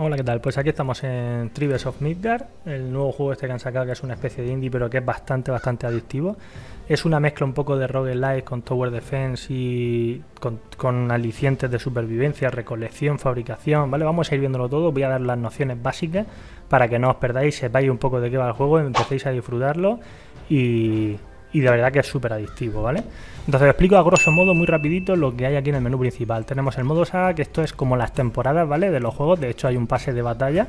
Hola, ¿qué tal? Pues aquí estamos en Tribes of Midgard, el nuevo juego este que han sacado que es una especie de indie pero que es bastante, bastante adictivo. Es una mezcla un poco de roguelike con tower defense y con, con, alicientes de supervivencia, recolección, fabricación, ¿vale? Vamos a ir viéndolo todo, voy a dar las nociones básicas para que no os perdáis, sepáis un poco de qué va el juego, empecéis a disfrutarlo y, y de verdad que es súper adictivo, ¿vale? Entonces os explico a grosso modo, muy rapidito, lo que hay aquí en el menú principal. Tenemos el modo saga, que esto es como las temporadas, ¿vale? De los juegos, de hecho hay un pase de batalla,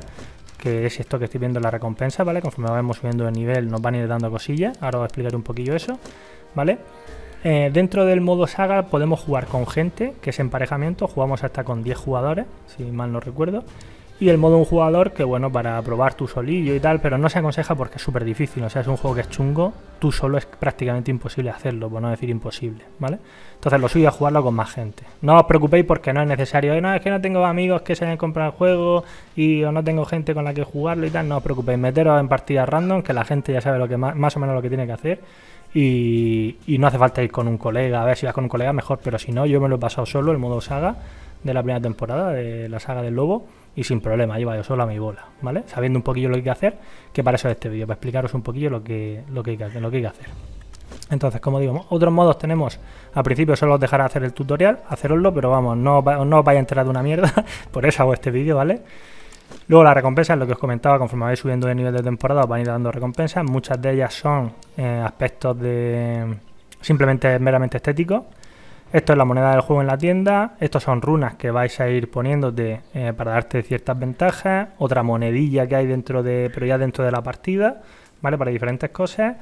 que es esto que estoy viendo la recompensa, ¿vale? Conforme vamos subiendo de nivel nos van a ir dando cosillas, ahora os explicaré un poquillo eso, ¿vale? Eh, dentro del modo saga podemos jugar con gente, que es emparejamiento, jugamos hasta con 10 jugadores, si mal no recuerdo, y el modo un jugador, que bueno, para probar tu solillo y tal, pero no se aconseja porque es súper difícil. O sea, es un juego que es chungo, tú solo es prácticamente imposible hacerlo, por no decir imposible, ¿vale? Entonces lo suyo es jugarlo con más gente. No os preocupéis porque no es necesario. No, es que no tengo amigos que se hayan comprado el juego y no tengo gente con la que jugarlo y tal. No os preocupéis, meteros en partidas random, que la gente ya sabe lo que más, o menos lo que tiene que hacer. Y, y, no hace falta ir con un colega, a ver si vas con un colega mejor, pero si no, yo me lo he pasado solo, el modo saga de la primera temporada, de la saga del lobo y sin problema, iba yo solo a mi bola, ¿vale? Sabiendo un poquillo lo que hay que hacer, que para eso es este vídeo, para explicaros un poquillo lo que, lo que, hay, que, hacer. Entonces, como digo, otros modos tenemos, al principio solo os dejaré hacer el tutorial, haceroslo, pero vamos, no, no os vais a enterar de una mierda, por eso hago este vídeo, ¿vale? Luego las recompensas, lo que os comentaba, conforme vais subiendo de nivel de temporada, os van a ir dando recompensas, muchas de ellas son eh, aspectos de simplemente meramente estéticos, esto es la moneda del juego en la tienda, estos son runas que vais a ir poniéndote eh, para darte ciertas ventajas, otra monedilla que hay dentro de, pero ya dentro de la partida, ¿vale? Para diferentes cosas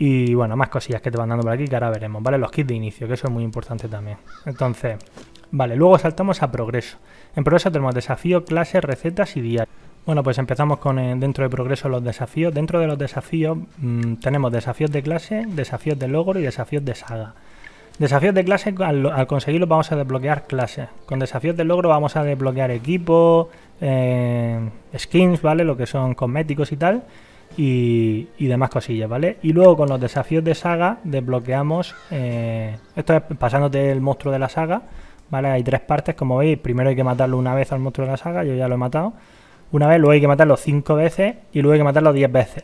y bueno, más cosillas que te van dando por aquí que ahora veremos, ¿vale? Los kits de inicio, que eso es muy importante también. Entonces, vale, luego saltamos a progreso. En progreso tenemos desafío, clases, recetas y diario. Bueno, pues empezamos con eh, dentro de progreso los desafíos. Dentro de los desafíos mm, tenemos desafíos de clase, desafíos de logro y desafíos de saga. Desafíos de clase, al, conseguirlos conseguirlo vamos a desbloquear clases. Con desafíos de logro vamos a desbloquear equipo, eh, skins, ¿vale? Lo que son cosméticos y tal. Y, demás cosillas, ¿vale? Y luego con los desafíos de saga desbloqueamos... Eh, esto es pasándote el monstruo de la saga, ¿vale? Hay tres partes, como veis. Primero hay que matarlo una vez al monstruo de la saga, yo ya lo he matado. Una vez, luego hay que matarlo cinco veces y luego hay que matarlo diez veces.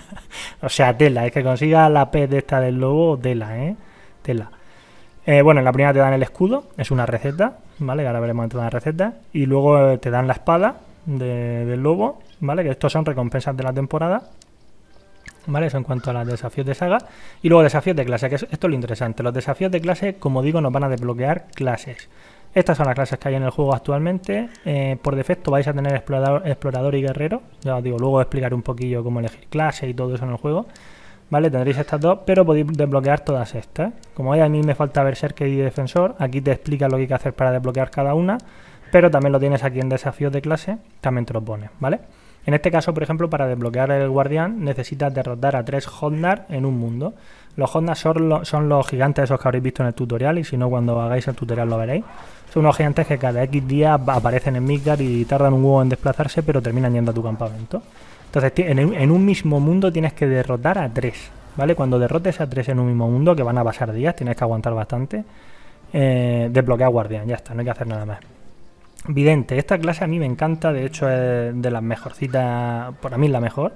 o sea, tela, es que consiga la P de esta del lobo, tela, ¿eh? tela. Eh, bueno, en la primera te dan el escudo, es una receta, ¿vale? Ahora veremos de la receta. Y luego eh, te dan la espada del lobo, ¿vale? Que estos son recompensas de la temporada. ¿Vale? Eso en cuanto a los desafíos de saga. Y luego desafíos de clase, que esto es lo interesante. Los desafíos de clase, como digo, nos van a desbloquear clases. Estas son las clases que hay en el juego actualmente. Eh, por defecto vais a tener explorador, explorador y guerrero. Ya os digo, luego explicaré un poquillo cómo elegir clase y todo eso en el juego. ¿vale? Tendréis estas dos, pero podéis desbloquear todas estas. Como veis, a mí me falta Berserker y Defensor. Aquí te explica lo que hay que hacer para desbloquear cada una, pero también lo tienes aquí en desafíos de clase, también te lo pones, ¿vale? En este caso, por ejemplo, para desbloquear el guardián necesitas derrotar a tres Hondar en un mundo. Los Hondar son, son, los gigantes esos que habréis visto en el tutorial y si no, cuando hagáis el tutorial lo veréis. Son unos gigantes que cada X días aparecen en Midgard y tardan un huevo en desplazarse, pero terminan yendo a tu campamento. Entonces, en, un mismo mundo tienes que derrotar a tres, ¿vale? Cuando derrotes a tres en un mismo mundo, que van a pasar días, tienes que aguantar bastante, eh, desbloquea desbloquear guardián, ya está, no hay que hacer nada más. Vidente, esta clase a mí me encanta, de hecho es de las mejorcitas, para mí es la mejor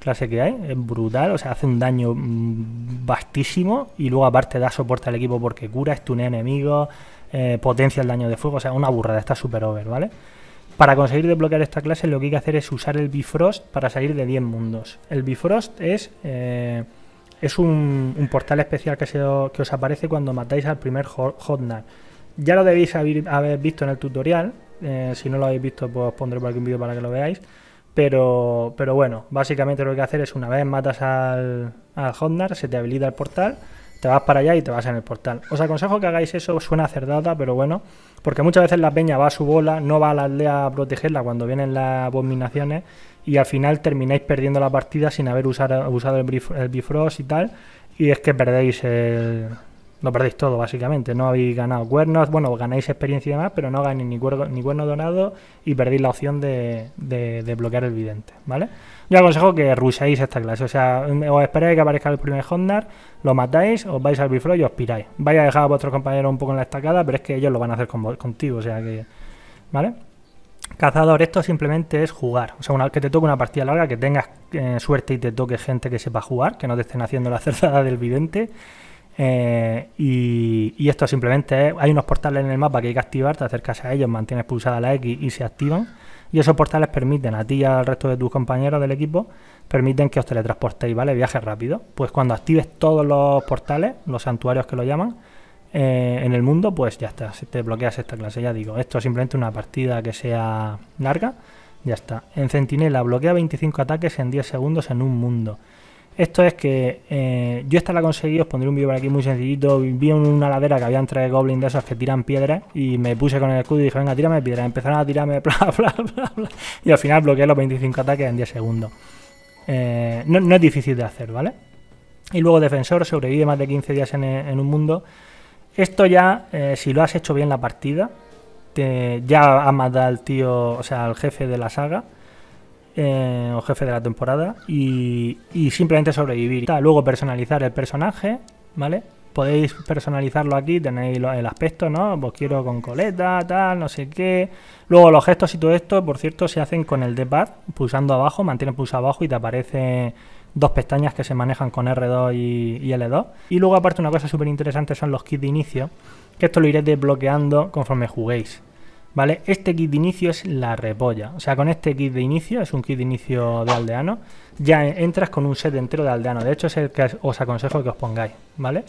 clase que hay, es brutal, o sea, hace un daño mm, vastísimo y luego aparte da soporte al equipo porque cura, estunea enemigos, eh, potencia el daño de fuego, o sea, una burrada, está super over, ¿vale? Para conseguir desbloquear esta clase lo que hay que hacer es usar el Bifrost para salir de 10 mundos. El Bifrost es, eh, es un, portal especial que, os aparece cuando matáis al primer Hotnar. Ya lo debéis haber, visto en el tutorial. Eh, si no lo habéis visto, pues os pondré por aquí un vídeo para que lo veáis. Pero, bueno, básicamente lo que hay que hacer es una vez matas al, al se te habilita el portal te vas para allá y te vas en el portal. Os aconsejo que hagáis eso, suena cerdada, pero bueno, porque muchas veces la peña va a su bola, no va a la aldea a protegerla cuando vienen las abominaciones y al final termináis perdiendo la partida sin haber usado, el, Bifrost y tal, y es que perdéis el, lo perdéis todo, básicamente. No habéis ganado cuernos, bueno, ganáis experiencia y demás, pero no ganéis ni cuernos ni cuerno donado y perdéis la opción de, de, de bloquear el vidente, ¿vale? Yo aconsejo que rusháis esta clase, o sea, mm, os esperáis que aparezca el primer Honda, lo matáis, os vais al biflow y os piráis. Vais a dejar a vuestros compañeros un poco en la estacada, pero es que ellos lo van a hacer con contigo, o sea que... ¿Vale? Cazador, esto simplemente es jugar. O sea, que te toque una partida larga, que tengas eh, suerte y te toque gente que sepa jugar, que no te estén haciendo la cerrada del vidente. Eh, y, y, esto simplemente es, hay unos portales en el mapa que hay que activar, te acercas a ellos, mantienes pulsada la X y se activan. Y esos portales permiten a ti y al resto de tus compañeros del equipo, permiten que os teletransportéis, ¿vale? Viaje rápido. Pues cuando actives todos los portales, los santuarios que lo llaman, eh, en el mundo, pues ya está, si te bloqueas esta clase, ya digo, esto es simplemente una partida que sea larga, ya está. En centinela bloquea 25 ataques en 10 segundos en un mundo. Esto es que eh, yo esta la conseguí, os pondré un vídeo por aquí muy sencillito. Vi en una ladera que había entre goblins de esos que tiran piedras y me puse con el escudo y dije, venga, tírame piedras. Empezaron a tirarme, bla, bla, bla, Y al final bloqueé los 25 ataques en 10 segundos. Eh, no, es difícil de hacer, ¿vale? Y luego defensor, sobrevive más de 15 días en, un mundo. Esto ya, eh, si lo has hecho bien la partida, ya has matado al tío, o sea, al jefe de la saga. Eh, o jefe de la temporada y, simplemente sobrevivir. Luego personalizar el personaje, ¿vale? Podéis personalizarlo aquí, tenéis el aspecto, ¿no? Pues quiero con coleta, tal, no sé qué. Luego los gestos y todo esto, por cierto, se hacen con el D-pad, pulsando abajo, mantienes pulsado abajo y te aparecen dos pestañas que se manejan con R2 y, y L2. Y luego aparte una cosa súper interesante son los kits de inicio, que esto lo iré desbloqueando conforme juguéis. ¿vale? Este kit de inicio es la repolla. O sea, con este kit de inicio, es un kit de inicio de aldeano, ya entras con un set entero de aldeano. De hecho, es el que os aconsejo que os pongáis, ¿vale?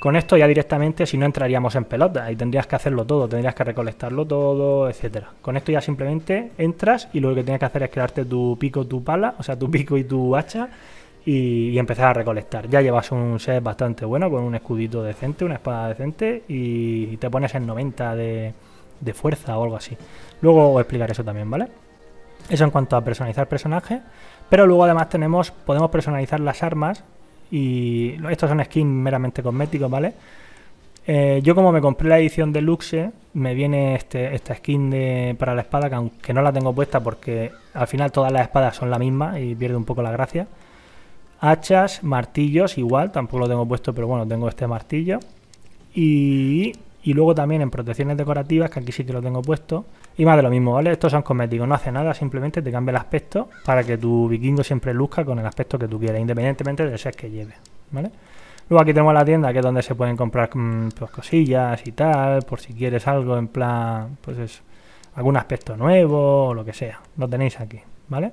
Con esto ya directamente, si no, entraríamos en pelota y tendrías que hacerlo todo, tendrías que recolectarlo todo, etcétera. Con esto ya simplemente entras y lo que tienes que hacer es crearte tu pico, tu pala, o sea, tu pico y tu hacha y, y empezar a recolectar. Ya llevas un set bastante bueno, con un escudito decente, una espada decente y te pones en 90 de de fuerza o algo así. Luego os explicaré eso también, ¿vale? Eso en cuanto a personalizar personajes. Pero luego además tenemos, podemos personalizar las armas. Y estos son skins meramente cosméticos, ¿vale? Eh, yo como me compré la edición luxe me viene este, esta skin de, para la espada, que aunque no la tengo puesta porque al final todas las espadas son la misma y pierde un poco la gracia. Hachas, martillos, igual, tampoco lo tengo puesto, pero bueno, tengo este martillo. Y y luego también en protecciones decorativas, que aquí sí que lo tengo puesto. Y más de lo mismo, ¿vale? Estos son cosméticos, no hace nada, simplemente te cambia el aspecto para que tu vikingo siempre luzca con el aspecto que tú quieras, independientemente del set que lleve, ¿vale? Luego aquí tenemos la tienda, que es donde se pueden comprar mm, pues, cosillas y tal, por si quieres algo en plan, pues es algún aspecto nuevo o lo que sea. Lo tenéis aquí, ¿vale?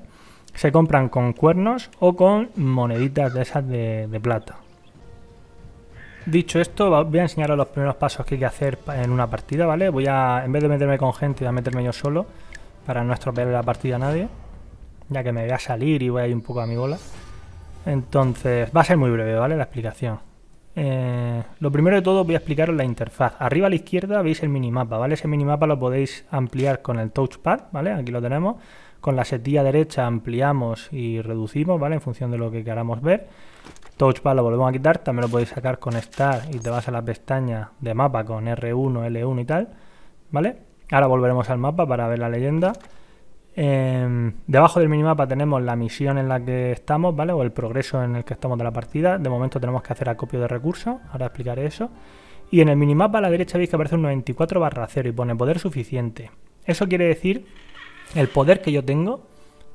Se compran con cuernos o con moneditas de esas de, de plata, Dicho esto, voy a enseñaros los primeros pasos que hay que hacer en una partida, ¿vale? Voy a, en vez de meterme con gente, voy a meterme yo solo para no estropear la partida a nadie, ya que me voy a salir y voy a ir un poco a mi bola. Entonces, va a ser muy breve, ¿vale? La explicación. Eh, lo primero de todo voy a explicaros la interfaz. Arriba a la izquierda veis el minimapa, ¿vale? Ese minimapa lo podéis ampliar con el touchpad, ¿vale? Aquí lo tenemos. Con la setilla derecha ampliamos y reducimos, ¿vale? En función de lo que queramos ver. Touchpad lo volvemos a quitar, también lo podéis sacar con Start y te vas a la pestaña de mapa con R1, L1 y tal, ¿vale? Ahora volveremos al mapa para ver la leyenda. Em, debajo del minimapa tenemos la misión en la que estamos, ¿vale? O el progreso en el que estamos de la partida. De momento tenemos que hacer acopio de recursos, ahora explicaré eso. Y en el minimapa a la derecha veis que aparece un 94 barra 0 y pone poder suficiente. Eso quiere decir el poder que yo tengo.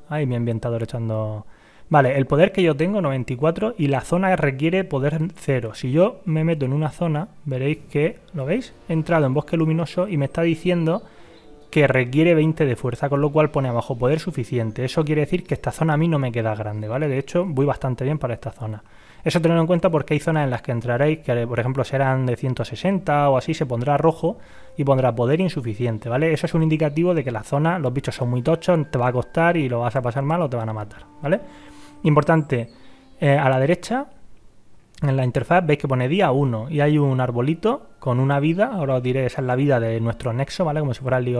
Ay, ha ambientador echando. Vale, el poder que yo tengo, 94, y la zona requiere poder 0. Si yo me meto en una zona, veréis que, ¿lo veis? He entrado en bosque luminoso y me está diciendo que requiere 20 de fuerza, con lo cual pone abajo poder suficiente. Eso quiere decir que esta zona a mí no me queda grande, ¿vale? De hecho, voy bastante bien para esta zona. Eso teniendo en cuenta porque hay zonas en las que entraréis que, por ejemplo, serán de 160 o así, se pondrá rojo y pondrá poder insuficiente, ¿vale? Eso es un indicativo de que la zona, los bichos son muy tochos, te va a costar y lo vas a pasar mal o te van a matar, ¿vale? Importante, eh, a la derecha, en la interfaz, veis que pone día 1 y hay un arbolito con una vida, ahora os diré, esa es la vida de nuestro nexo, ¿vale? Como si fuera el League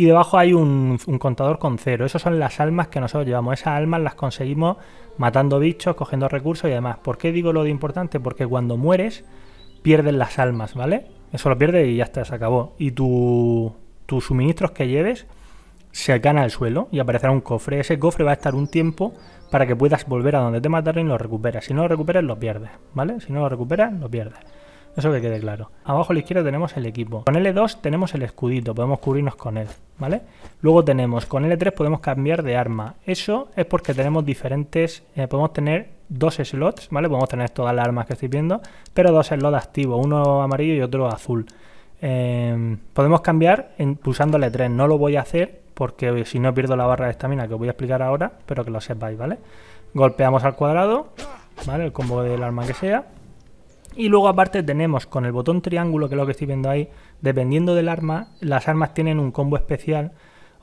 y debajo hay un, contador con cero. Esas son las almas que nosotros llevamos. Esas almas las conseguimos matando bichos, cogiendo recursos y demás. ¿Por qué digo lo de importante? Porque cuando mueres, pierdes las almas, ¿vale? Eso lo pierdes y ya está, se acabó. Y tu, tus suministros que lleves se gana al suelo y aparecerá un cofre. Ese cofre va a estar un tiempo para que puedas volver a donde te mataron y lo recuperas. Si no lo recuperas, lo pierdes, ¿vale? Si no lo recuperas, lo pierdes. Eso que quede claro. Abajo a la izquierda tenemos el equipo. Con L2 tenemos el escudito, podemos cubrirnos con él, ¿vale? Luego tenemos, con L3 podemos cambiar de arma. Eso es porque tenemos diferentes, eh, podemos tener dos slots, ¿vale? Podemos tener todas las armas que estoy viendo, pero dos slots activos, uno amarillo y otro azul. Em, podemos cambiar en, pulsando L3, no lo voy a hacer porque si no pierdo la barra de estamina que os voy a explicar ahora, pero que lo sepáis, ¿vale? Golpeamos al cuadrado, ¿vale? El combo del arma que sea y luego aparte tenemos con el botón triángulo, que es lo que estoy viendo ahí, dependiendo del arma, las armas tienen un combo especial,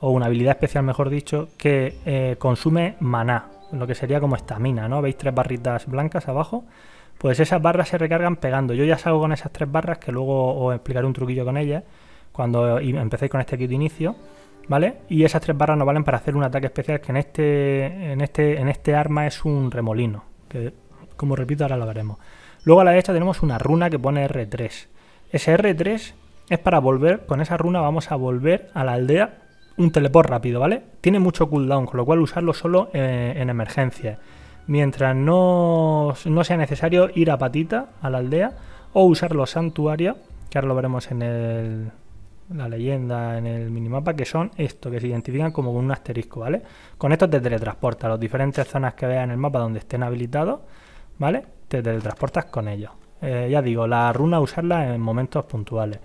o una habilidad especial mejor dicho, que eh, consume maná, lo que sería como estamina, ¿no? ¿Veis tres barritas blancas abajo? Pues esas barras se recargan pegando. Yo ya salgo con esas tres barras, que luego os explicaré un truquillo con ellas, cuando empecéis con este kit de inicio. ¿Vale? Y esas tres barras nos valen para hacer un ataque especial que en este, en este, en este arma es un remolino, que como repito ahora lo veremos. Luego a la derecha tenemos una runa que pone R3. Ese R3 es para volver, con esa runa vamos a volver a la aldea un teleport rápido, ¿vale? Tiene mucho cooldown, con lo cual usarlo solo eh, en emergencia. Mientras no, sea necesario ir a patita a la aldea o usar los santuarios, que ahora lo veremos en el, la leyenda, en el minimapa, que son estos que se identifican como un asterisco, ¿vale? Con esto te teletransporta a las diferentes zonas que veas en el mapa donde estén habilitados, ¿vale? te teletransportas con ellos. Eh, ya digo, la runa usarla en momentos puntuales.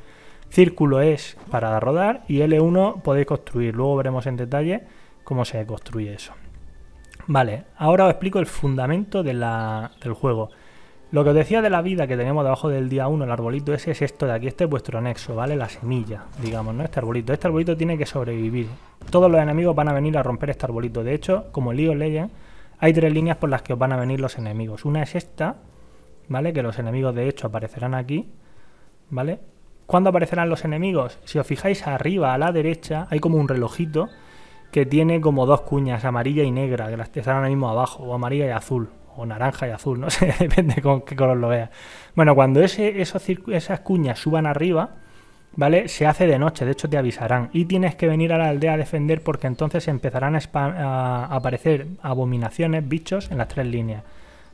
Círculo es para rodar y L1 podéis construir. Luego veremos en detalle cómo se construye eso. Vale, ahora os explico el fundamento del juego. Lo que os decía de la vida que tenemos debajo del día 1, el arbolito ese, es esto de aquí. Este es vuestro anexo, ¿vale? La semilla, digamos, ¿no? Este arbolito. Este arbolito tiene que sobrevivir. Todos los enemigos van a venir a romper este arbolito. De hecho, como el League of hay tres líneas por las que os van a venir los enemigos. Una es esta, ¿vale? Que los enemigos de hecho aparecerán aquí, ¿vale? ¿Cuándo aparecerán los enemigos? Si os fijáis arriba a la derecha hay como un relojito que tiene como dos cuñas, amarilla y negra, que las están ahora mismo abajo, o amarilla y azul, o naranja y azul, no sé, depende con qué color lo veas. Bueno, cuando esas cuñas suban arriba, ¿vale? Se hace de noche, de hecho te avisarán. Y tienes que venir a la aldea a defender porque entonces empezarán a, aparecer abominaciones, bichos en las tres líneas.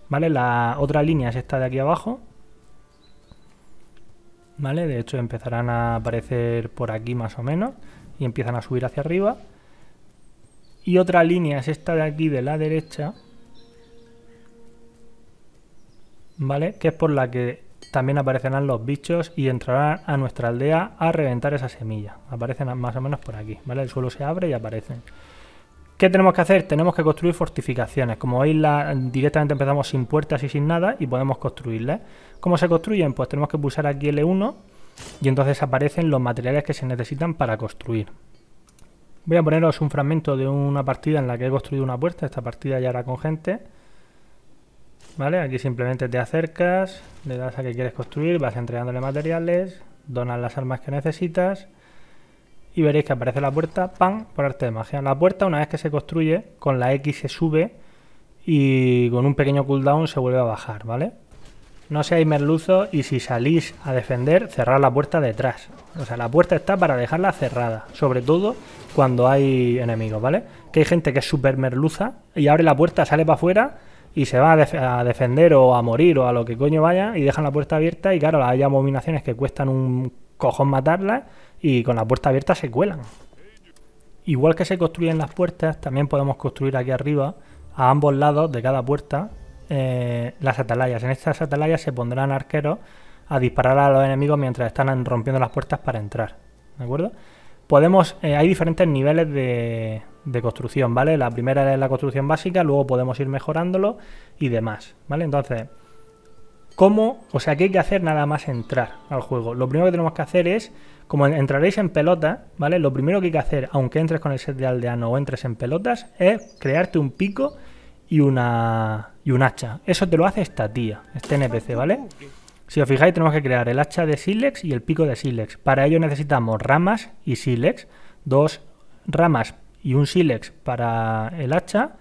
¿Vale? La otra línea es esta de aquí abajo. ¿Vale? De hecho empezarán a aparecer por aquí más o menos. Y empiezan a subir hacia arriba. Y otra línea es esta de aquí de la derecha. ¿Vale? Que es por la que también aparecerán los bichos y entrarán a nuestra aldea a reventar esa semilla. Aparecen más o menos por aquí, ¿vale? El suelo se abre y aparecen. ¿Qué tenemos que hacer? Tenemos que construir fortificaciones. Como veis, directamente empezamos sin puertas y sin nada y podemos construirlas. ¿Cómo se construyen? Pues tenemos que pulsar aquí L1 y entonces aparecen los materiales que se necesitan para construir. Voy a poneros un fragmento de una partida en la que he construido una puerta, esta partida ya era con gente. ¿vale? Aquí simplemente te acercas, le das a que quieres construir, vas entregándole materiales, donas las armas que necesitas y veréis que aparece la puerta, ¡pam! por arte de magia. La puerta una vez que se construye, con la X se sube y con un pequeño cooldown se vuelve a bajar, ¿vale? No seáis merluzos y si salís a defender, cerrad la puerta detrás. O sea, la puerta está para dejarla cerrada, sobre todo cuando hay enemigos, ¿vale? Que hay gente que es súper merluza y abre la puerta, sale para afuera y se va a, defender o a morir o a lo que coño vaya y dejan la puerta abierta y claro, hay abominaciones que cuestan un cojón matarlas y con la puerta abierta se cuelan. Igual que se construyen las puertas, también podemos construir aquí arriba, a ambos lados de cada puerta, eh, las atalayas. En estas atalayas se pondrán arqueros a disparar a los enemigos mientras están rompiendo las puertas para entrar. ¿De acuerdo? Podemos, eh, hay diferentes niveles de, construcción, ¿vale? La primera es la construcción básica, luego podemos ir mejorándolo y demás, ¿vale? Entonces, ¿cómo? O sea, ¿qué hay que hacer nada más entrar al juego? Lo primero que tenemos que hacer es, como entraréis en pelota, ¿vale? Lo primero que hay que hacer, aunque entres con el set de aldeano o entres en pelotas, es crearte un pico y una y un hacha. Eso te lo hace esta tía, este NPC, ¿vale? Si os fijáis, tenemos que crear el hacha de Silex y el pico de Silex. Para ello necesitamos ramas y Silex. Dos ramas y un Silex para el hacha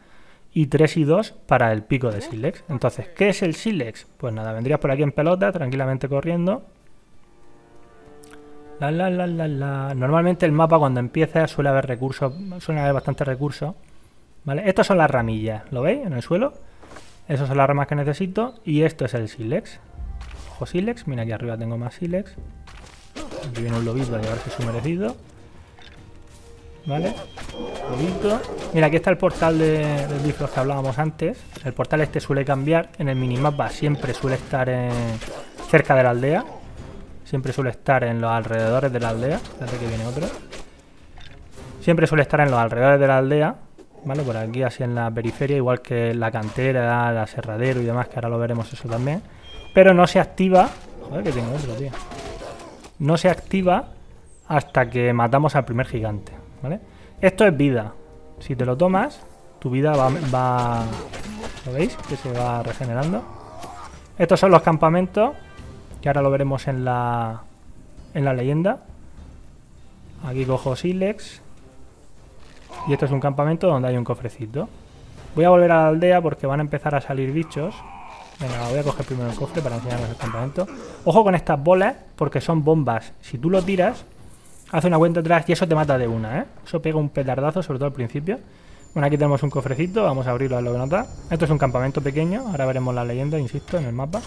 y tres y dos para el pico de Silex. Entonces, ¿qué es el Silex? Pues nada, vendrías por aquí en pelota, tranquilamente corriendo. La, la, la, la, la. Normalmente el mapa cuando empieza suele haber recursos, suele haber bastante recursos. Estas son las ramillas, ¿lo veis? En el suelo. Esas son las ramas que necesito y esto es el Silex. Silex, Mira, aquí arriba tengo más Silex Aquí viene un lobito a llevarse su merecido. ¿Vale? Lobito. Mira, aquí está el portal de, del que hablábamos antes. El portal este suele cambiar. En el minimapa siempre suele estar cerca de la aldea. Siempre suele estar en los alrededores de la aldea. Espérate que viene otro. Siempre suele estar en los alrededores de la aldea. ¿Vale? Por aquí, así en la periferia, igual que la cantera, La aserradero y demás, que ahora lo veremos eso también. Pero no se activa... Joder, que tengo otro, tío. No se activa hasta que matamos al primer gigante, ¿vale? Esto es vida. Si te lo tomas, tu vida va... ¿Lo veis? Que se va regenerando. Estos son los campamentos, que ahora lo veremos en la, en la leyenda. Aquí cojo Silex. Y esto es un campamento donde hay un cofrecito. Voy a volver a la aldea porque van a empezar a salir bichos. Venga, voy a coger primero el cofre para enseñarnos el campamento. Ojo con estas bolas, porque son bombas. Si tú lo tiras, hace una cuenta atrás y eso te mata de una, ¿eh? Eso pega un petardazo, sobre todo al principio. Bueno, aquí tenemos un cofrecito, vamos a abrirlo a lo que nota. Esto es un campamento pequeño, ahora veremos la leyenda, insisto, en el mapa.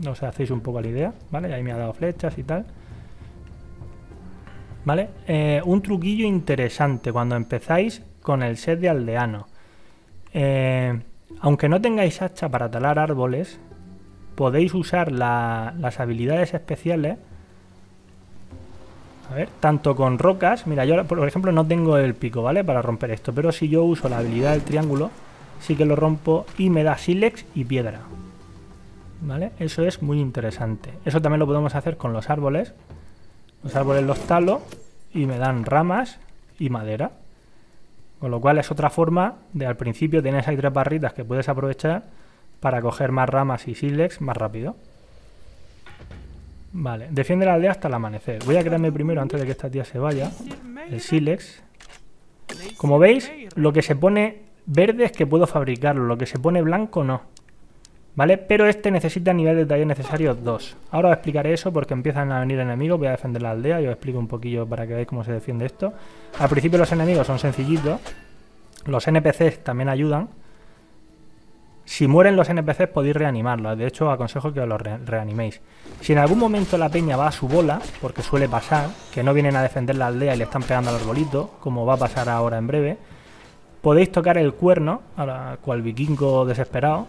No os hacéis un poco la idea, ¿vale? Y Ahí me ha dado flechas y tal. ¿Vale? Eh, un truquillo interesante cuando empezáis con el set de aldeano. Eh aunque no tengáis hacha para talar árboles, podéis usar las habilidades especiales. tanto con rocas. Mira, yo por ejemplo no tengo el pico, ¿vale? Para romper esto. Pero si yo uso la habilidad del triángulo, sí que lo rompo y me da sílex y piedra. ¿Vale? Eso es muy interesante. Eso también lo podemos hacer con los árboles. Los árboles los talo y me dan ramas y madera. Con lo cual es otra forma de al principio tienes esas tres barritas que puedes aprovechar para coger más ramas y silex más rápido. Vale, defiende la aldea hasta el amanecer. Voy a quedarme primero, antes de que esta tía se vaya, el silex. Como veis, lo que se pone verde es que puedo fabricarlo, lo que se pone blanco no. ¿vale? Pero este necesita a nivel de taller necesario 2. Ahora os explicaré eso porque empiezan a venir enemigos, voy a defender la aldea y os explico un poquillo para que veáis cómo se defiende esto. Al principio los enemigos son sencillitos, los NPCs también ayudan. Si mueren los NPCs podéis reanimarlos, de hecho os aconsejo que los reaniméis. Si en algún momento la peña va a su bola, porque suele pasar, que no vienen a defender la aldea y le están pegando al arbolito, como va a pasar ahora en breve, podéis tocar el cuerno, a cual vikingo desesperado,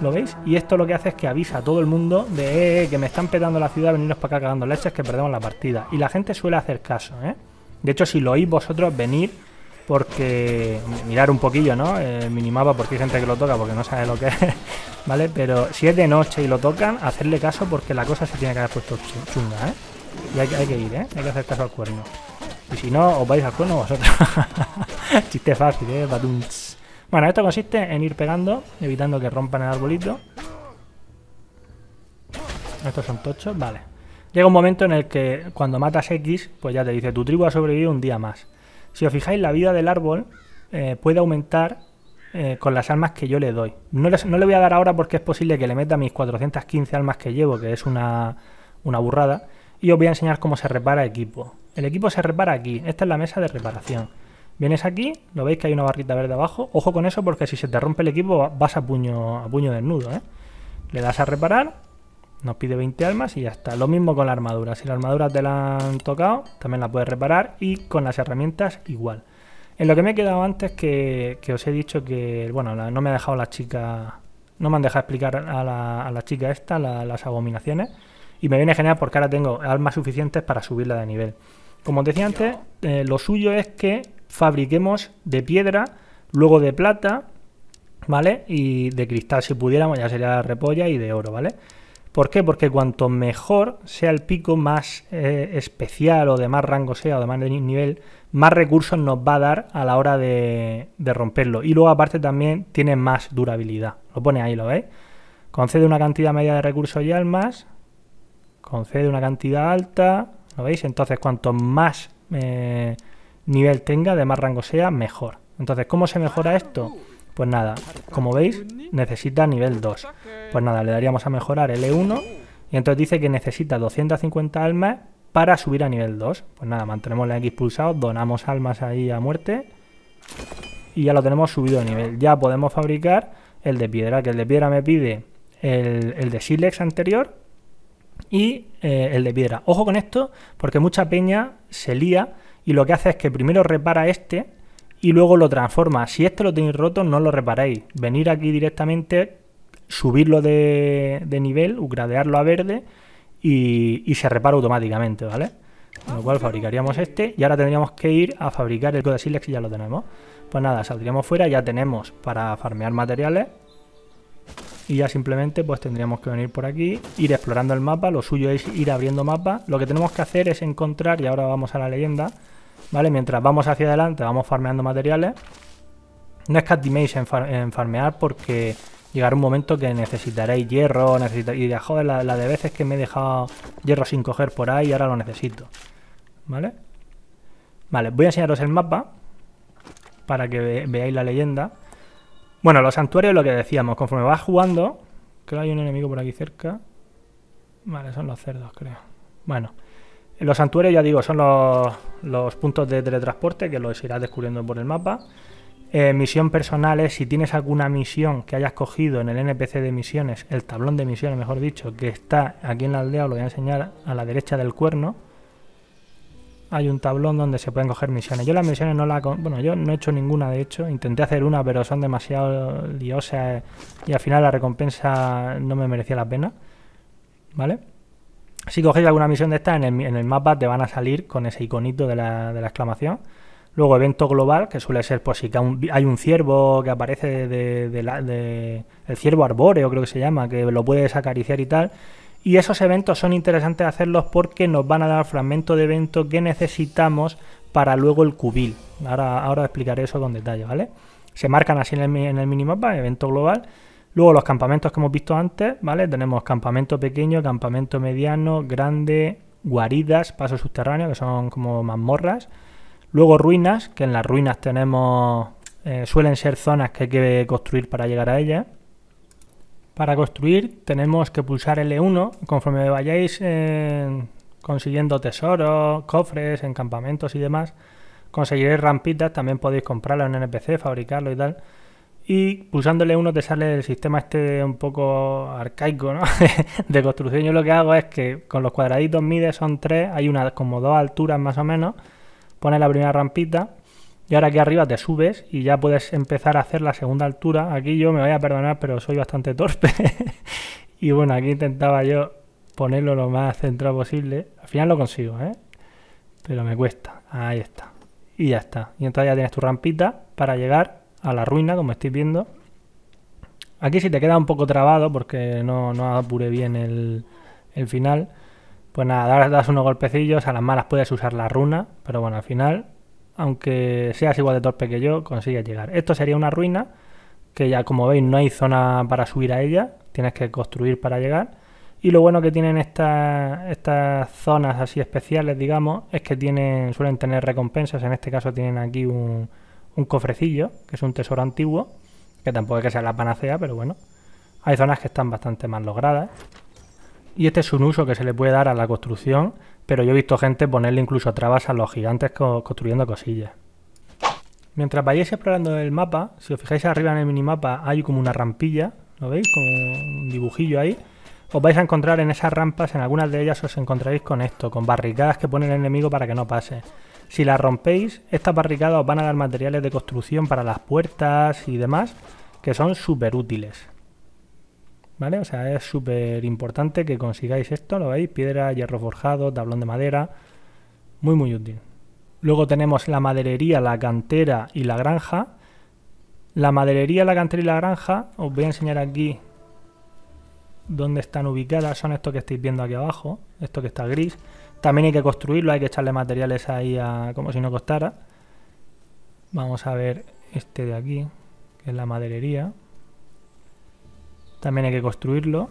¿Lo veis? Y esto lo que hace es que avisa a todo el mundo de eh, que me están petando la ciudad, veniros para acá cagando leches, que perdemos la partida. Y la gente suele hacer caso, ¿eh? De hecho, si lo oís vosotros, venir porque mirar un poquillo, ¿no? El eh, minimapa, porque hay gente que lo toca porque no sabe lo que es, ¿vale? Pero si es de noche y lo tocan, hacerle caso porque la cosa se tiene que haber puesto chunga, ¿eh? Y hay, que ir, ¿eh? Hay que hacer caso al cuerno. Y si no, os vais al cuerno vosotros. Chiste fácil, ¿eh? Baduns. Bueno, esto consiste en ir pegando, evitando que rompan el arbolito. Estos son tochos, vale. Llega un momento en el que cuando matas X, pues ya te dice, tu tribu ha sobrevivido un día más. Si os fijáis, la vida del árbol eh, puede aumentar eh, con las almas que yo le doy. No, le voy a dar ahora porque es posible que le meta mis 415 almas que llevo, que es una, una burrada. Y os voy a enseñar cómo se repara equipo. El equipo se repara aquí. Esta es la mesa de reparación. Vienes aquí, lo veis que hay una barrita verde abajo. Ojo con eso porque si se te rompe el equipo vas a puño, a puño desnudo. ¿eh? Le das a reparar, nos pide 20 almas y ya está. Lo mismo con la armadura. Si la armadura te la han tocado, también la puedes reparar y con las herramientas igual. En lo que me he quedado antes que, que os he dicho que, bueno, no me ha dejado la chica, no me han dejado explicar a la, chica esta las abominaciones y me viene genial porque ahora tengo almas suficientes para subirla de nivel. Como os decía antes, eh, lo suyo es que fabriquemos de piedra, luego de plata, ¿vale? Y de cristal si pudiéramos, ya sería repolla y de oro, ¿vale? ¿Por qué? Porque cuanto mejor sea el pico, más eh, especial o de más rango sea o de más nivel, más recursos nos va a dar a la hora de, de romperlo. Y luego aparte también tiene más durabilidad. Lo pone ahí, ¿lo veis? Concede una cantidad media de recursos y almas. Concede una cantidad alta. ¿Lo veis? Entonces, cuanto más eh, nivel tenga, de más rango sea, mejor. Entonces, ¿cómo se mejora esto? Pues nada, como veis, necesita nivel 2. Pues nada, le daríamos a mejorar el e 1 y entonces dice que necesita 250 almas para subir a nivel 2. Pues nada, mantenemos la X pulsado, donamos almas ahí a muerte y ya lo tenemos subido de nivel. Ya podemos fabricar el de piedra, que el de piedra me pide el, de Silex anterior y eh, el de piedra. Ojo con esto, porque mucha peña se lía y lo que hace es que primero repara este y luego lo transforma. Si este lo tenéis roto, no lo reparéis. Venir aquí directamente, subirlo de, nivel, gradearlo a verde y, se repara automáticamente, ¿vale? Con lo cual fabricaríamos este y ahora tendríamos que ir a fabricar el de Silex y ya lo tenemos. Pues nada, saldríamos fuera, ya tenemos para farmear materiales y ya simplemente pues tendríamos que venir por aquí, ir explorando el mapa, lo suyo es ir abriendo mapa, lo que tenemos que hacer es encontrar, y ahora vamos a la leyenda, ¿vale? Mientras vamos hacia adelante, vamos farmeando materiales. No escatiméis en, en farmear porque llegará un momento que necesitaréis hierro, y de joder, la, de veces que me he dejado hierro sin coger por ahí y ahora lo necesito, ¿vale? Vale, voy a enseñaros el mapa para que veáis la leyenda. Bueno, los santuarios lo que decíamos, conforme vas jugando, creo que hay un enemigo por aquí cerca. Vale, son los cerdos, creo. Bueno, los santuarios, ya digo, son los, puntos de teletransporte que los irás descubriendo por el mapa. Eh, misión personal es si tienes alguna misión que hayas cogido en el NPC de misiones, el tablón de misiones, mejor dicho, que está aquí en la aldea, os lo voy a enseñar a la derecha del cuerno. Hay un tablón donde se pueden coger misiones. Yo las misiones no las... Bueno, yo no he hecho ninguna, de hecho. Intenté hacer una, pero son demasiado diosas eh, y al final la recompensa no me merecía la pena. ¿Vale? Si cogéis alguna misión de esta, en el, en el mapa te van a salir con ese iconito de la, de la exclamación. Luego evento global, que suele ser por pues, si hay un ciervo que aparece de, el ciervo arbóreo, creo que se llama, que lo puedes acariciar y tal. Y esos eventos son interesantes hacerlos porque nos van a dar fragmentos de evento que necesitamos para luego el cubil. Ahora, ahora explicaré eso con detalle, ¿vale? Se marcan así en el, en el minimapa, evento global. Luego los campamentos que hemos visto antes, ¿vale? Tenemos campamento pequeño, campamento mediano, grande, guaridas, pasos subterráneos, que son como mazmorras. Luego ruinas, que en las ruinas tenemos... Eh, suelen ser zonas que hay que construir para llegar a ellas. Para construir tenemos que pulsar L1 conforme vayáis eh, consiguiendo tesoros, cofres, encampamentos y demás. Conseguiréis rampitas, también podéis comprarlas en NPC, fabricarlo y tal y pulsándole uno te sale el sistema este un poco arcaico ¿no? de construcción. Yo lo que hago es que con los cuadraditos mide son tres, hay una como dos alturas más o menos, pones la primera rampita y ahora aquí arriba te subes y ya puedes empezar a hacer la segunda altura. Aquí yo me voy a perdonar, pero soy bastante torpe. y bueno, aquí intentaba yo ponerlo lo más centrado posible. Al final lo consigo, ¿eh? Pero me cuesta. Ahí está. Y ya está. Y entonces ya tienes tu rampita para llegar a la ruina, como estáis viendo. Aquí si te queda un poco trabado porque no, no apure bien el, final, pues nada, das unos golpecillos, a las malas puedes usar la runa, pero bueno, al final, aunque seas igual de torpe que yo, consigues llegar. Esto sería una ruina, que ya como veis no hay zona para subir a ella, tienes que construir para llegar. Y lo bueno que tienen estas, estas zonas así especiales, digamos, es que tienen, suelen tener recompensas, en este caso tienen aquí un, un cofrecillo, que es un tesoro antiguo, que tampoco es que sea la panacea, pero bueno. Hay zonas que están bastante mal logradas. Y este es un uso que se le puede dar a la construcción, pero yo he visto gente ponerle incluso trabas a los gigantes construyendo cosillas. Mientras vayáis explorando el mapa, si os fijáis arriba en el minimapa hay como una rampilla, ¿lo veis? Como un dibujillo ahí. Os vais a encontrar en esas rampas, en algunas de ellas os encontraréis con esto, con barricadas que pone el enemigo para que no pase. Si la rompéis, estas barricadas os van a dar materiales de construcción para las puertas y demás, que son súper útiles. ¿Vale? O sea, es súper importante que consigáis esto, ¿lo veis? Piedra, hierro forjado, tablón de madera. Muy, muy útil. Luego tenemos la maderería, la cantera y la granja. La maderería, la cantera y la granja, os voy a enseñar aquí dónde están ubicadas. Son estos que estáis viendo aquí abajo, esto que está gris. También hay que construirlo, hay que echarle materiales ahí como si no costara. Vamos a ver este de aquí, que es la maderería. También hay que construirlo.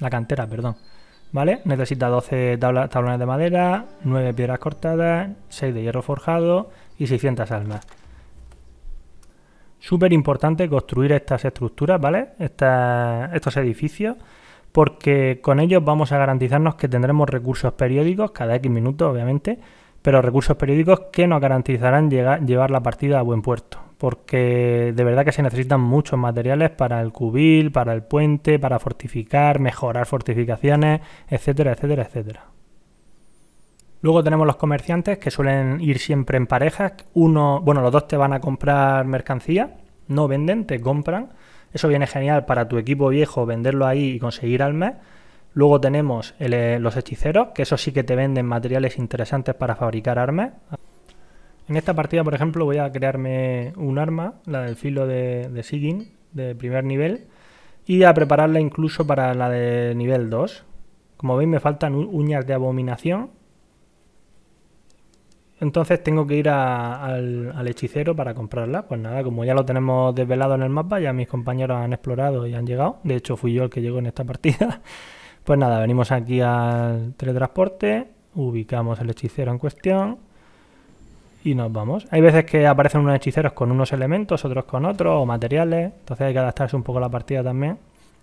La cantera, perdón. ¿Vale? Necesita 12 tablones de madera, 9 piedras cortadas, 6 de hierro forjado y 600 almas. Súper importante construir estas estructuras, ¿vale? estos edificios porque con ellos vamos a garantizarnos que tendremos recursos periódicos, cada X minutos obviamente, pero recursos periódicos que nos garantizarán llevar la partida a buen puerto, porque de verdad que se necesitan muchos materiales para el cubil, para el puente, para fortificar, mejorar fortificaciones, etcétera, etcétera, etcétera. Luego tenemos los comerciantes que suelen ir siempre en parejas. Uno, bueno, los dos te van a comprar mercancía, no venden, te compran. Eso viene genial para tu equipo viejo venderlo ahí y conseguir armas. Luego tenemos eh, los hechiceros, que eso sí que te venden materiales interesantes para fabricar armas. En esta partida, por ejemplo, voy a crearme un arma, la del filo de, de Sigin, de primer nivel, y a prepararla incluso para la de nivel 2. Como veis, me faltan uñas de abominación, entonces tengo que ir al, hechicero para comprarla. Pues nada, como ya lo tenemos desvelado en el mapa, ya mis compañeros han explorado y han llegado. De hecho, fui yo el que llegó en esta partida. Pues nada, venimos aquí al teletransporte, ubicamos el hechicero en cuestión y nos vamos. Hay veces que aparecen unos hechiceros con unos elementos, otros con otros, o materiales. Entonces hay que adaptarse un poco a la partida también.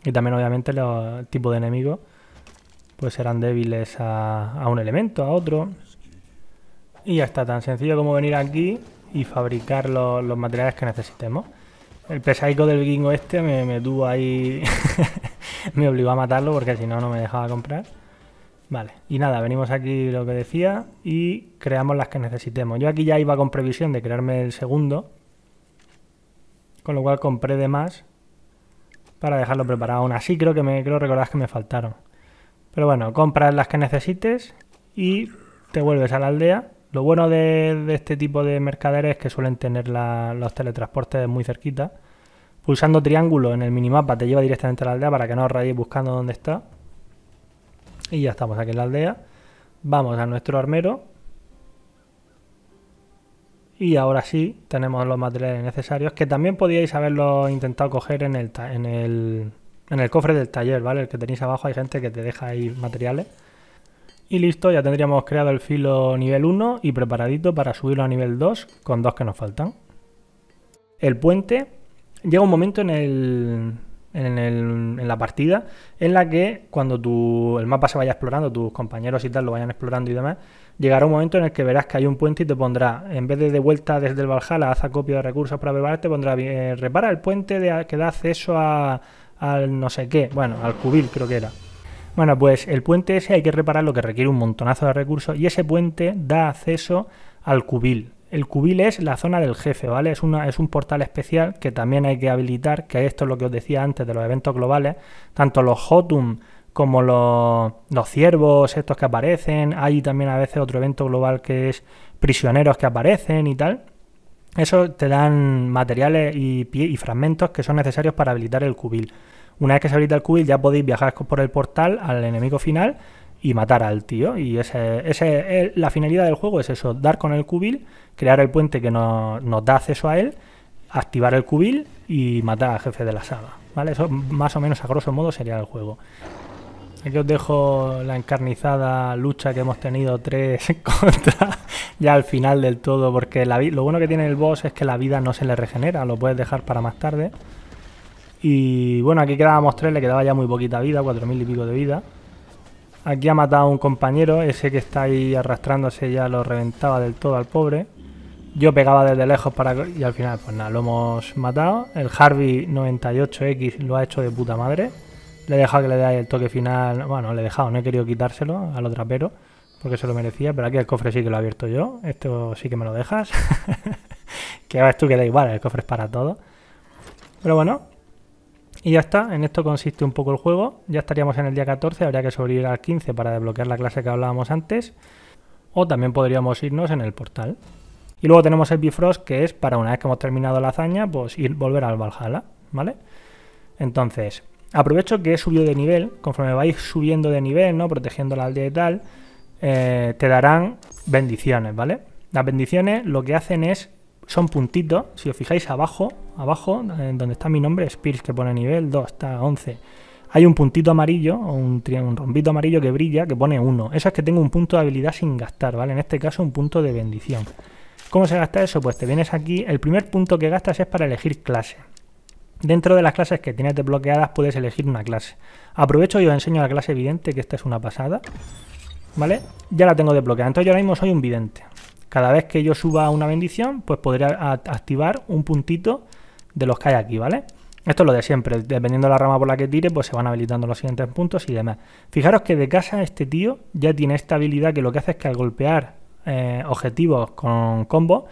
Y también, obviamente, los tipos de enemigos pues serán débiles a, a un elemento, a otro. Y ya está, tan sencillo como venir aquí y fabricar los, materiales que necesitemos. El pesaico del vikingo este me, me tuvo ahí... me obligó a matarlo porque si no, no me dejaba comprar. Vale, y nada, venimos aquí lo que decía y creamos las que necesitemos. Yo aquí ya iba con previsión de crearme el segundo, con lo cual compré de más para dejarlo preparado. Aún así creo que me creo recordar que me faltaron. Pero bueno, compras las que necesites y te vuelves a la aldea lo bueno de, este tipo de mercaderes es que suelen tener los teletransportes muy cerquita. Pulsando triángulo en el minimapa te lleva directamente a la aldea para que no os rayéis buscando dónde está. Y ya estamos aquí en la aldea. Vamos a nuestro armero. Y ahora sí, tenemos los materiales necesarios que también podíais haberlo intentado coger en el, en el, en el cofre del taller, ¿vale? El que tenéis abajo hay gente que te deja ahí materiales. Y listo, ya tendríamos creado el filo nivel 1 y preparadito para subirlo a nivel 2 con dos que nos faltan. El puente llega un momento en, el, en, la partida en la que cuando tu, el mapa se vaya explorando, tus compañeros y tal lo vayan explorando y demás, llegará un momento en el que verás que hay un puente y te pondrá, en vez de de vuelta desde el Valhalla, haz copia de recursos para prepararte, pondrá, eh, repara el puente de, que da acceso a, al no sé qué, bueno, al cubil creo que era. Bueno, pues el puente ese hay que reparar lo que requiere un montonazo de recursos y ese puente da acceso al cubil. El cubil es la zona del jefe, ¿vale? Es, una, es un portal especial que también hay que habilitar, que esto es lo que os decía antes de los eventos globales, tanto los Hotum como los, ciervos estos que aparecen, hay también a veces otro evento global que es prisioneros que aparecen y tal. Eso te dan materiales y, y fragmentos que son necesarios para habilitar el cubil. Una vez que se habilita el cubil ya podéis viajar por el portal al enemigo final y matar al tío. Y ese, ese la finalidad del juego es eso, dar con el cubil, crear el puente que nos da acceso a él, activar el cubil y matar al jefe de la saga. ¿vale? Eso más o menos a grosso modo sería el juego. Aquí os dejo la encarnizada lucha que hemos tenido tres contra ya al final del todo, porque lo bueno que tiene el boss es que la vida no se le regenera, lo puedes dejar para más tarde. Y bueno, aquí quedábamos tres, le quedaba ya muy poquita vida, cuatro mil y pico de vida. Aquí ha matado a un compañero, ese que está ahí arrastrándose ya lo reventaba del todo al pobre. Yo pegaba desde lejos para y al final, pues nada, lo hemos matado. El Harvey 98X lo ha hecho de puta madre. Le he dejado que le dé el toque final. Bueno, le he dejado, no he querido quitárselo al otro pero porque se lo merecía, pero aquí el cofre sí que lo he abierto yo. Esto sí que me lo dejas. que ves tú que da igual, el cofre es para todo. Pero bueno, y ya está, en esto consiste un poco el juego. Ya estaríamos en el día 14, habría que sobrevivir al 15 para desbloquear la clase que hablábamos antes. O también podríamos irnos en el portal. Y luego tenemos el Bifrost, que es para una vez que hemos terminado la hazaña, pues ir, volver al Valhalla, ¿vale? Entonces, aprovecho que he subido de nivel, conforme vais subiendo de nivel, ¿no? Protegiendo la aldea y tal, eh, te darán bendiciones, ¿vale? Las bendiciones lo que hacen es son puntitos. Si os fijáis abajo, abajo, donde está mi nombre, Spears, que pone nivel 2, está 11. Hay un puntito amarillo, o un, un rombito amarillo que brilla, que pone 1. Eso es que tengo un punto de habilidad sin gastar, ¿vale? En este caso, un punto de bendición. ¿Cómo se gasta eso? Pues te vienes aquí, el primer punto que gastas es para elegir clase. Dentro de las clases que tienes desbloqueadas puedes elegir una clase. Aprovecho y os enseño la clase vidente, que esta es una pasada. ¿Vale? Ya la tengo desbloqueada. Entonces yo ahora mismo soy un vidente. Cada vez que yo suba una bendición, pues podría activar un puntito de los que hay aquí, ¿vale? Esto es lo de siempre, dependiendo de la rama por la que tire, pues se van habilitando los siguientes puntos y demás. Fijaros que de casa este tío ya tiene esta habilidad que lo que hace es que al golpear eh, objetivos con combo,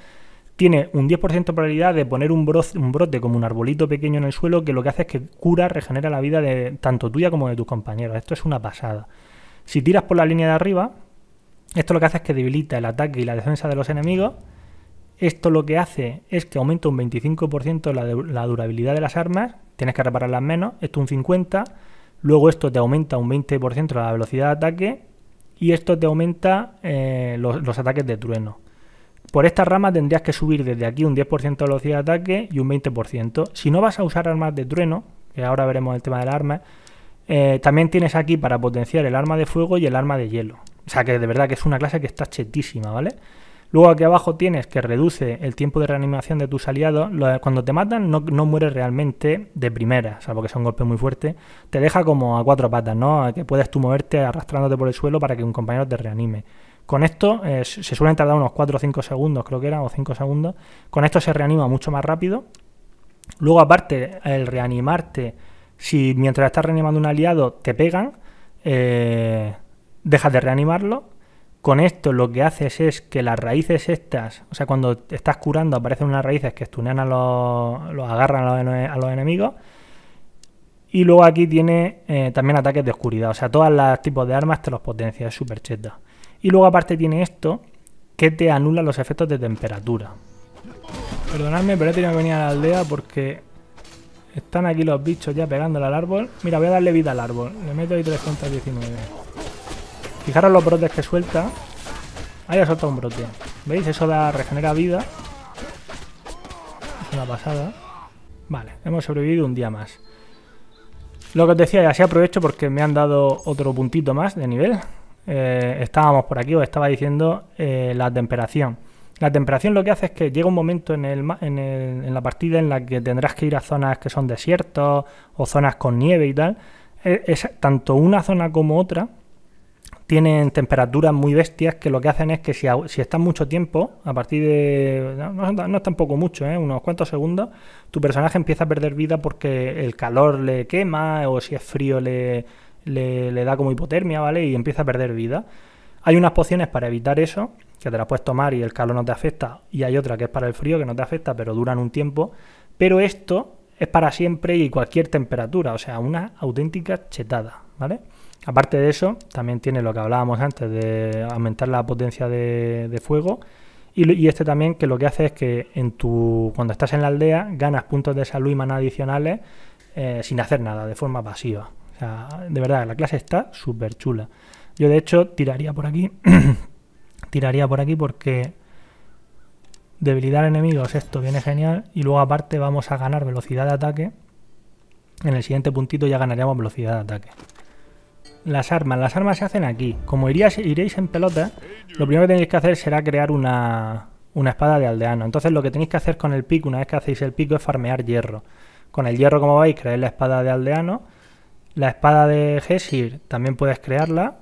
tiene un 10% de probabilidad de poner un, un, brote como un arbolito pequeño en el suelo que lo que hace es que cura, regenera la vida de tanto tuya como de tus compañeros. Esto es una pasada. Si tiras por la línea de arriba, esto lo que hace es que debilita el ataque y la defensa de los enemigos. Esto lo que hace es que aumenta un 25% la, la, durabilidad de las armas, tienes que repararlas menos, esto un 50%, luego esto te aumenta un 20% la velocidad de ataque y esto te aumenta eh, los, ataques de trueno. Por esta rama tendrías que subir desde aquí un 10% de velocidad de ataque y un 20%. Si no vas a usar armas de trueno, que ahora veremos el tema del arma eh, también tienes aquí para potenciar el arma de fuego y el arma de hielo. O sea que de verdad que es una clase que está chetísima, ¿vale? Luego aquí abajo tienes que reduce el tiempo de reanimación de tus aliados. Cuando te matan no, no mueres realmente de primera, salvo que sea un golpe muy fuerte. Te deja como a cuatro patas, ¿no? Que puedes tú moverte arrastrándote por el suelo para que un compañero te reanime. Con esto eh, se suelen tardar unos 4 o 5 segundos, creo que eran, o 5 segundos. Con esto se reanima mucho más rápido. Luego aparte, el reanimarte, si mientras estás reanimando un aliado te pegan, eh, dejas de reanimarlo. Con esto lo que haces es que las raíces estas, o sea, cuando estás curando aparecen unas raíces que estunean a los, los agarran a los, enemigos. Y luego aquí tiene eh, también ataques de oscuridad, o sea, todos los tipos de armas te los potencia, es súper cheta. Y luego aparte tiene esto, que te anula los efectos de temperatura. Perdonadme, pero he tenido que venir a la aldea porque están aquí los bichos ya pegando al árbol. Mira, voy a darle vida al árbol. Le meto ahí 319. Fijaros los brotes que suelta. Ahí ha soltado un brote. ¿Veis? Eso da regenera vida. Es una pasada. Vale, hemos sobrevivido un día más. Lo que os decía, y así aprovecho porque me han dado otro puntito más de nivel. Eh, estábamos por aquí, os estaba diciendo eh, la temperación. La temperación lo que hace es que llega un momento en, el, en, la partida en la que tendrás que ir a zonas que son desiertos o zonas con nieve y tal. E, es, tanto una zona como otra tienen temperaturas muy bestias que lo que hacen es que si, si están mucho tiempo, a partir de... No, no es tampoco mucho, ¿eh? unos cuantos segundos, tu personaje empieza a perder vida porque el calor le quema o si es frío le, le, le da como hipotermia, ¿vale? Y empieza a perder vida. Hay unas pociones para evitar eso, que te las puedes tomar y el calor no te afecta, y hay otra que es para el frío que no te afecta, pero duran un tiempo. Pero esto es para siempre y cualquier temperatura, o sea, una auténtica chetada, ¿vale? Aparte de eso, también tiene lo que hablábamos antes de aumentar la potencia de, fuego. Y, este también que lo que hace es que cuando estás en la aldea ganas puntos de salud y maná adicionales eh, sin hacer nada, de forma pasiva. de verdad, la clase está súper chula. Yo de hecho tiraría por aquí. tiraría por aquí porque debilitar enemigos, esto viene genial. Y luego aparte vamos a ganar velocidad de ataque. En el siguiente puntito ya ganaríamos velocidad de ataque. Las armas. Las armas se hacen aquí. Como irías, iréis en pelota, lo primero que tenéis que hacer será crear una, una espada de aldeano. Entonces lo que tenéis que hacer con el pico, una vez que hacéis el pico, es farmear hierro. Con el hierro, como veis, creáis la espada de aldeano. La espada de Gesir también puedes crearla,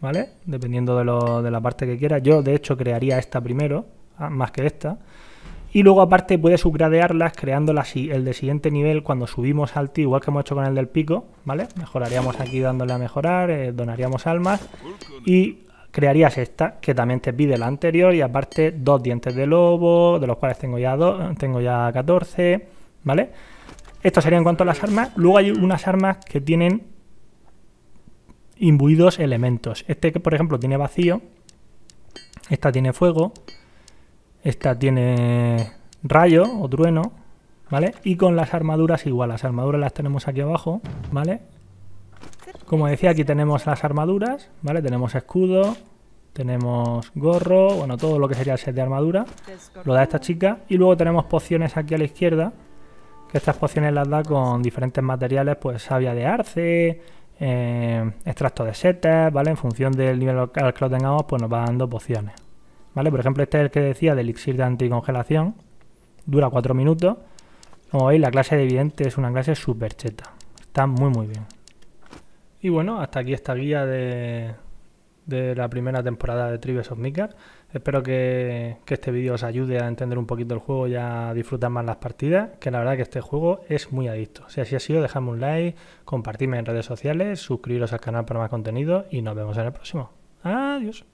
¿vale? Dependiendo de, lo, de la parte que quieras. Yo, de hecho, crearía esta primero, ah, más que esta. Y luego aparte puedes subgradearlas creando así. el de siguiente nivel cuando subimos al tío, igual que hemos hecho con el del pico, ¿vale? Mejoraríamos aquí dándole a mejorar, eh, donaríamos almas y crearías esta, que también te pide la anterior y aparte dos dientes de lobo, de los cuales tengo ya, dos, tengo ya 14, ¿vale? Esto sería en cuanto a las armas. Luego hay unas armas que tienen imbuidos elementos. Este que, por ejemplo, tiene vacío. Esta tiene fuego. Esta tiene rayo o trueno, ¿vale? Y con las armaduras igual, las armaduras las tenemos aquí abajo, ¿vale? Como decía, aquí tenemos las armaduras, ¿vale? Tenemos escudo, tenemos gorro, bueno, todo lo que sería el set de armadura, lo da esta chica. Y luego tenemos pociones aquí a la izquierda, que estas pociones las da con diferentes materiales, pues savia de arce, eh, extracto de setas, ¿vale? En función del nivel al que lo tengamos, pues nos va dando pociones. ¿vale? Por ejemplo, este es el que decía del elixir de anticongelación. Dura 4 minutos. Como veis, la clase de Evidente es una clase súper cheta. Está muy, muy bien. Y bueno, hasta aquí esta guía de, de la primera temporada de Tribes of Mika. Espero que, que este vídeo os ayude a entender un poquito el juego y a disfrutar más las partidas, que la verdad que este juego es muy adicto. Si así ha sido, dejadme un like, compartidme en redes sociales, suscribiros al canal para más contenido y nos vemos en el próximo. Adiós.